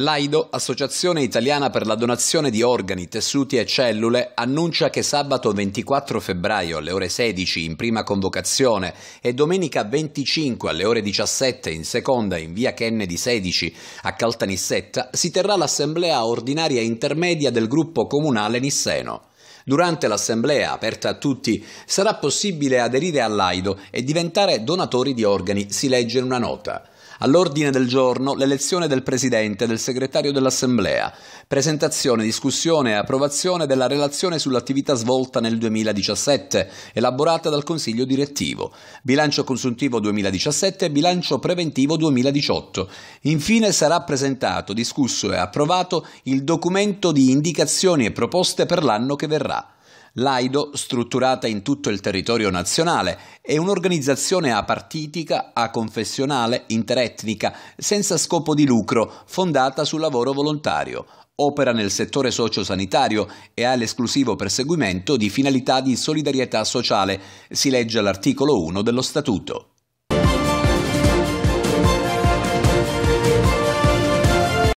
L'AIDO, Associazione Italiana per la donazione di organi, tessuti e cellule, annuncia che sabato 24 febbraio alle ore 16 in prima convocazione e domenica 25 alle ore 17 in seconda in via Kennedy 16 a Caltanissetta si terrà l'assemblea ordinaria intermedia del gruppo comunale Nisseno. Durante l'assemblea, aperta a tutti, sarà possibile aderire all'AIDO e diventare donatori di organi, si legge in una nota. All'ordine del giorno l'elezione del Presidente e del Segretario dell'Assemblea, presentazione, discussione e approvazione della relazione sull'attività svolta nel 2017, elaborata dal Consiglio direttivo, bilancio consuntivo 2017 e bilancio preventivo 2018. Infine sarà presentato, discusso e approvato il documento di indicazioni e proposte per l'anno che verrà. L'AIDO, strutturata in tutto il territorio nazionale, è un'organizzazione apartitica, aconfessionale, interetnica, senza scopo di lucro, fondata sul lavoro volontario. Opera nel settore sociosanitario e ha l'esclusivo perseguimento di finalità di solidarietà sociale, si legge all'articolo 1 dello Statuto.